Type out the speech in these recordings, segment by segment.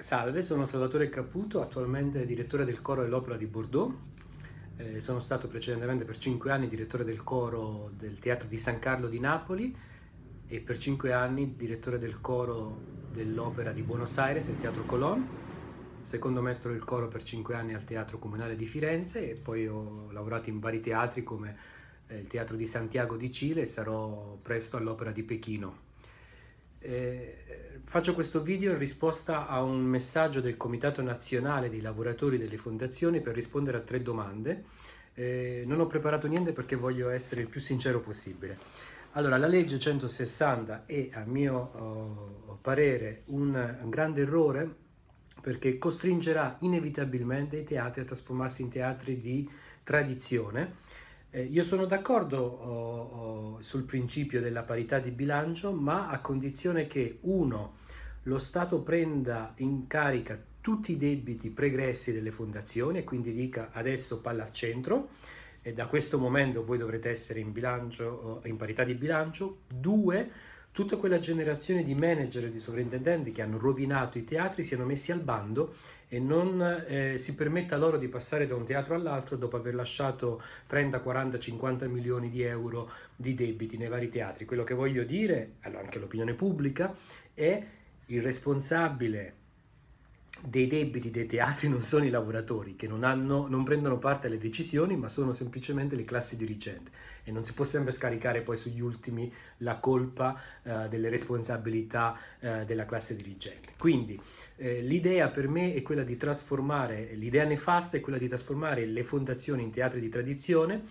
Salve, sono Salvatore Caputo, attualmente direttore del coro e l'opera di Bordeaux. Eh, sono stato precedentemente per cinque anni direttore del coro del Teatro di San Carlo di Napoli e per cinque anni direttore del coro dell'opera di Buenos Aires, il Teatro Colón. Secondo maestro del coro per cinque anni al Teatro Comunale di Firenze e poi ho lavorato in vari teatri come eh, il Teatro di Santiago di Cile e sarò presto all'Opera di Pechino. Eh, faccio questo video in risposta a un messaggio del Comitato Nazionale dei Lavoratori delle Fondazioni per rispondere a tre domande. Eh, non ho preparato niente perché voglio essere il più sincero possibile. Allora, la legge 160 è, a mio oh, parere, un, un grande errore perché costringerà inevitabilmente i teatri a trasformarsi in teatri di tradizione eh, io sono d'accordo oh, oh, sul principio della parità di bilancio, ma a condizione che uno, lo Stato prenda in carica tutti i debiti pregressi delle fondazioni e quindi dica adesso palla al centro e da questo momento voi dovrete essere in, bilancio, oh, in parità di bilancio. Due, tutta quella generazione di manager e di sovrintendenti che hanno rovinato i teatri siano messi al bando e non eh, si permetta loro di passare da un teatro all'altro dopo aver lasciato 30, 40, 50 milioni di euro di debiti nei vari teatri. Quello che voglio dire, allora anche all'opinione pubblica, è il responsabile dei debiti dei teatri non sono i lavoratori che non, hanno, non, prendono parte alle decisioni, ma sono semplicemente le classi dirigenti. E non si può sempre scaricare poi sugli ultimi la colpa eh, delle responsabilità eh, della classe dirigente. Quindi eh, l'idea per me è quella di trasformare, l'idea nefasta è quella di trasformare le fondazioni in teatri di tradizione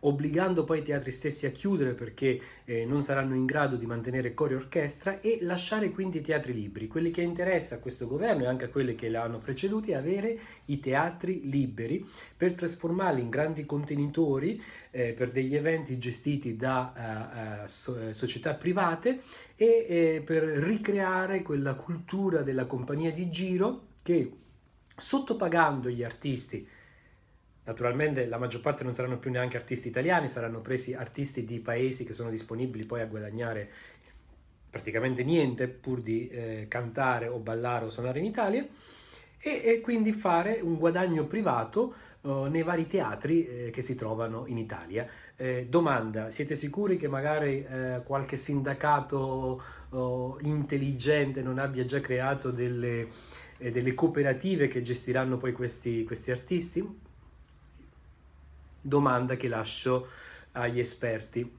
obbligando poi i teatri stessi a chiudere perché eh, non saranno in grado di mantenere cori orchestra e lasciare quindi i teatri liberi. Quelli che interessa a questo governo e anche a quelli che l'hanno preceduti è avere i teatri liberi per trasformarli in grandi contenitori eh, per degli eventi gestiti da uh, uh, so, eh, società private e eh, per ricreare quella cultura della compagnia di giro che sottopagando gli artisti Naturalmente la maggior parte non saranno più neanche artisti italiani, saranno presi artisti di paesi che sono disponibili poi a guadagnare praticamente niente pur di eh, cantare o ballare o suonare in Italia e, e quindi fare un guadagno privato eh, nei vari teatri eh, che si trovano in Italia. Eh, domanda, siete sicuri che magari eh, qualche sindacato intelligente non abbia già creato delle, eh, delle cooperative che gestiranno poi questi, questi artisti? domanda che lascio agli esperti.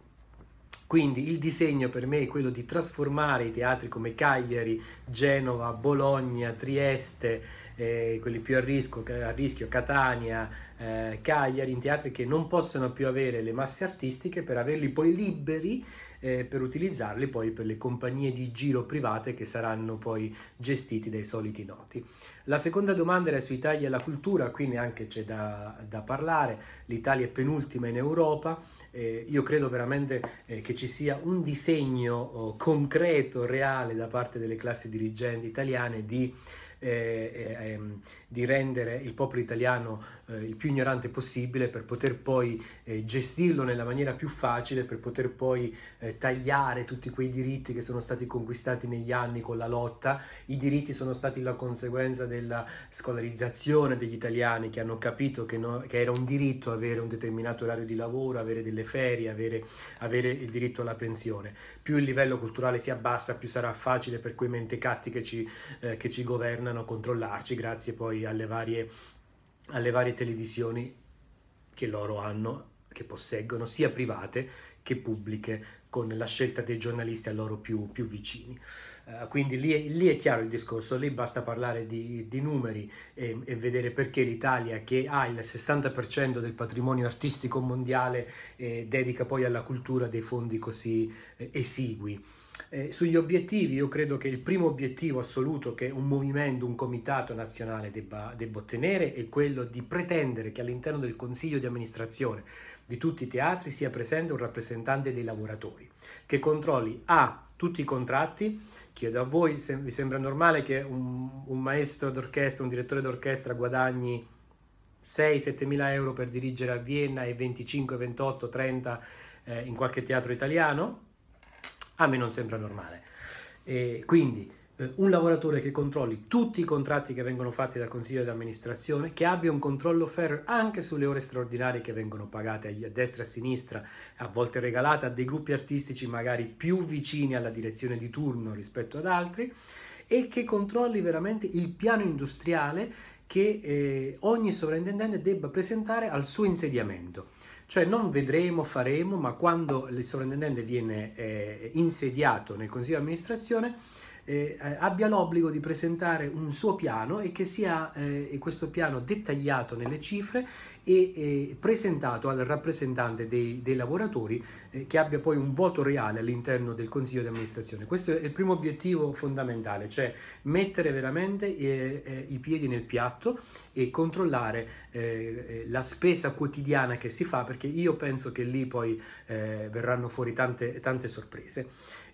Quindi il disegno per me è quello di trasformare i teatri come Cagliari, Genova, Bologna, Trieste, eh, quelli più a rischio, a rischio Catania, eh, Cagliari, in teatri che non possono più avere le masse artistiche per averli poi liberi eh, per utilizzarli poi per le compagnie di giro private che saranno poi gestiti dai soliti noti. La seconda domanda era sui tagli alla cultura, qui neanche c'è da, da parlare, l'Italia è penultima in Europa, eh, io credo veramente eh, che ci sia un disegno oh, concreto, reale da parte delle classi dirigenti italiane di Ehm, di rendere il popolo italiano eh, il più ignorante possibile per poter poi eh, gestirlo nella maniera più facile, per poter poi eh, tagliare tutti quei diritti che sono stati conquistati negli anni con la lotta. I diritti sono stati la conseguenza della scolarizzazione degli italiani che hanno capito che, no, che era un diritto avere un determinato orario di lavoro, avere delle ferie, avere, avere il diritto alla pensione. Più il livello culturale si abbassa, più sarà facile per quei mentecatti che ci, eh, che ci governano tornano a controllarci grazie poi alle varie, alle varie televisioni che loro hanno, che posseggono, sia private che pubbliche, con la scelta dei giornalisti a loro più, più vicini. Uh, quindi lì, lì, è chiaro il discorso, lì basta parlare di, di numeri e, e, vedere perché l'Italia, che ha il 60% del patrimonio artistico mondiale, eh, dedica poi alla cultura dei fondi così eh, esigui. Eh, sugli obiettivi, io credo che il primo obiettivo assoluto che un movimento, un comitato nazionale debba, debba ottenere è quello di pretendere che all'interno del consiglio di amministrazione di tutti i teatri sia presente un rappresentante dei lavoratori che controlli A tutti i contratti, chiedo a voi se vi sembra normale che un, un maestro d'orchestra, un direttore d'orchestra guadagni 6-7 mila euro per dirigere a Vienna e 25, 28, 30 eh, in qualche teatro italiano? A me non sembra normale. E quindi eh, un lavoratore che controlli tutti i contratti che vengono fatti dal consiglio di amministrazione, che abbia un controllo ferro anche sulle ore straordinarie che vengono pagate a destra e a sinistra, a volte regalate a dei gruppi artistici magari più vicini alla direzione di turno rispetto ad altri, e che controlli veramente il piano industriale che eh, ogni sovrintendente debba presentare al suo insediamento. Cioè non vedremo, faremo, ma quando il sovrintendente viene eh, insediato nel consiglio di amministrazione eh, eh, abbia l'obbligo di presentare un suo piano e che sia eh, questo piano dettagliato nelle cifre e, e presentato al rappresentante dei, dei lavoratori eh, che abbia poi un voto reale all'interno del consiglio di amministrazione. Questo è il primo obiettivo fondamentale, cioè mettere veramente eh, eh, i piedi nel piatto e controllare la spesa quotidiana che si fa perché io penso che lì poi verranno fuori tante, tante sorprese.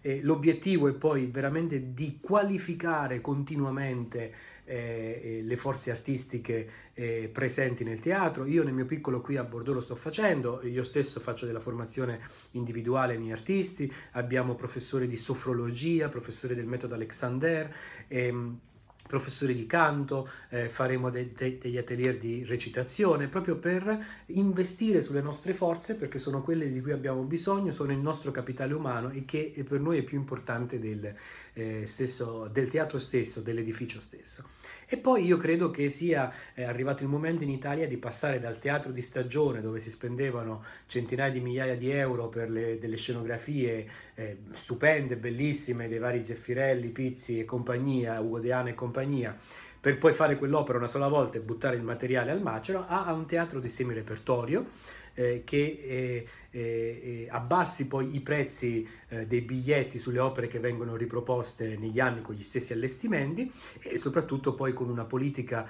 Eh, l'obiettivo è poi veramente di qualificare continuamente eh, eh, le forze artistiche eh, presenti nel teatro. Io nel mio piccolo qui a Bordeaux lo sto facendo, io stesso faccio della formazione individuale ai miei artisti, abbiamo professori di sofrologia, professori del metodo Alexander. Ehm, professori di canto, eh, faremo de de degli atelier di recitazione, proprio per investire sulle nostre forze perché sono quelle di cui abbiamo bisogno, sono il nostro capitale umano e che eh, per noi è più importante del, eh, stesso, del teatro stesso, dell'edificio stesso. E poi io credo che sia eh, arrivato il momento in Italia di passare dal teatro di stagione, dove si spendevano centinaia di migliaia di euro per le, delle scenografie eh, stupende, bellissime, dei vari Zeffirelli, Pizzi e compagnia, Ugo Deano e compagnia, per poi fare quell'opera una sola volta e buttare il materiale al macero, a, a un teatro di semi repertorio eh, che eh, eh, eh, abbassi poi i prezzi eh, dei biglietti sulle opere che vengono riproposte negli anni con gli stessi allestimenti e soprattutto poi con una politica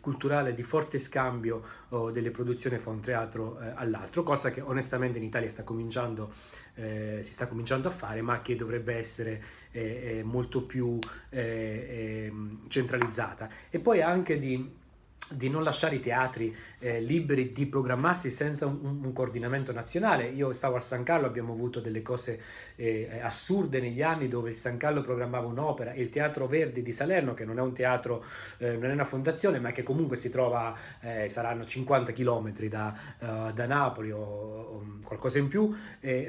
culturale di forte scambio oh, delle produzioni fra un teatro all'altro, cosa che onestamente in Italia sta cominciando, si sta cominciando a fare ma che dovrebbe essere molto più ehm, centralizzata. E poi anche di di non lasciare i teatri eh, liberi di programmarsi senza un, un, coordinamento nazionale. Io stavo a San Carlo, abbiamo avuto delle cose eh, assurde negli anni dove il San Carlo programmava un'opera e il Teatro Verdi di Salerno, che non è un teatro, eh, non è una fondazione, ma che comunque si trova, eh, saranno 50 km da, uh, da Napoli o, o, qualcosa in più,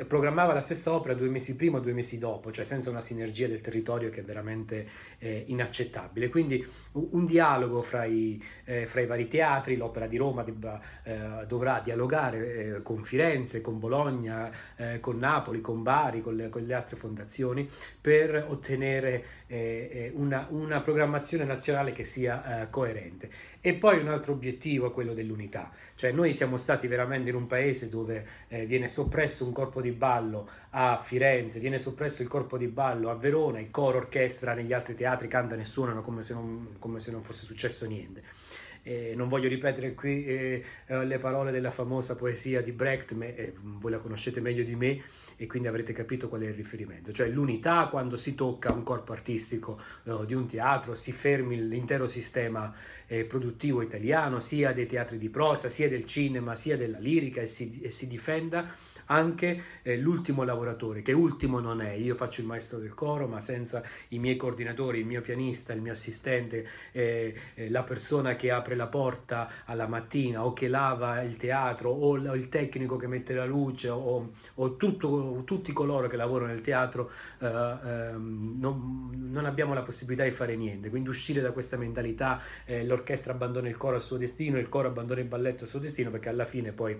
programmava la stessa opera due mesi prima o due mesi dopo, cioè senza una sinergia del territorio che è veramente eh, inaccettabile. Quindi un dialogo fra i fra i vari teatri, l'Opera di Roma debba, eh, dovrà dialogare eh, con Firenze, con Bologna, eh, con Napoli, con Bari, con le, con le altre fondazioni per ottenere eh, eh, una, una, programmazione nazionale che sia eh, coerente. E poi un altro obiettivo è quello dell'unità, cioè noi siamo stati veramente in un paese dove eh, viene soppresso un corpo di ballo a Firenze, viene soppresso il corpo di ballo a Verona, il coro orchestra negli altri teatri canta e suonano come se non, come se non fosse successo niente. Eh, non voglio ripetere qui eh, eh, le parole della famosa poesia di Brecht, ma, voi la conoscete meglio di me e quindi avrete capito qual è il riferimento, cioè l'unità quando si tocca un corpo artistico artistico eh, di un teatro, si fermi l'intero sistema eh, produttivo italiano, sia dei teatri di prosa, sia del cinema, sia della lirica e si, e si difenda anche eh, l'ultimo lavoratore, che ultimo non è. Io faccio il maestro del coro, ma senza i miei coordinatori, il mio pianista, il mio assistente, eh, eh, la persona che apre la porta alla mattina o che lava il teatro o il tecnico che mette la luce o, o tutto, tutti coloro che lavorano nel teatro eh, eh, non, non abbiamo la possibilità di fare niente, quindi uscire da questa mentalità, eh, l'orchestra abbandona il coro al suo destino, il coro abbandona il balletto al suo destino, perché alla fine poi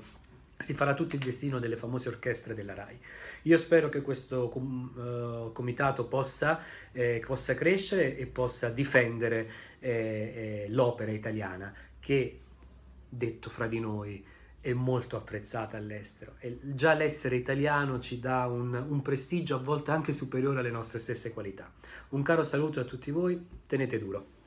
si farà tutto il destino delle famose orchestre della RAI. Io spero che questo com uh, comitato possa, eh, possa, crescere e possa difendere eh, eh l'opera italiana che, detto fra di noi, è molto apprezzata all'estero e già l'essere italiano ci dà un, un prestigio a volte anche superiore alle nostre stesse qualità. Un caro saluto a tutti voi, tenete duro.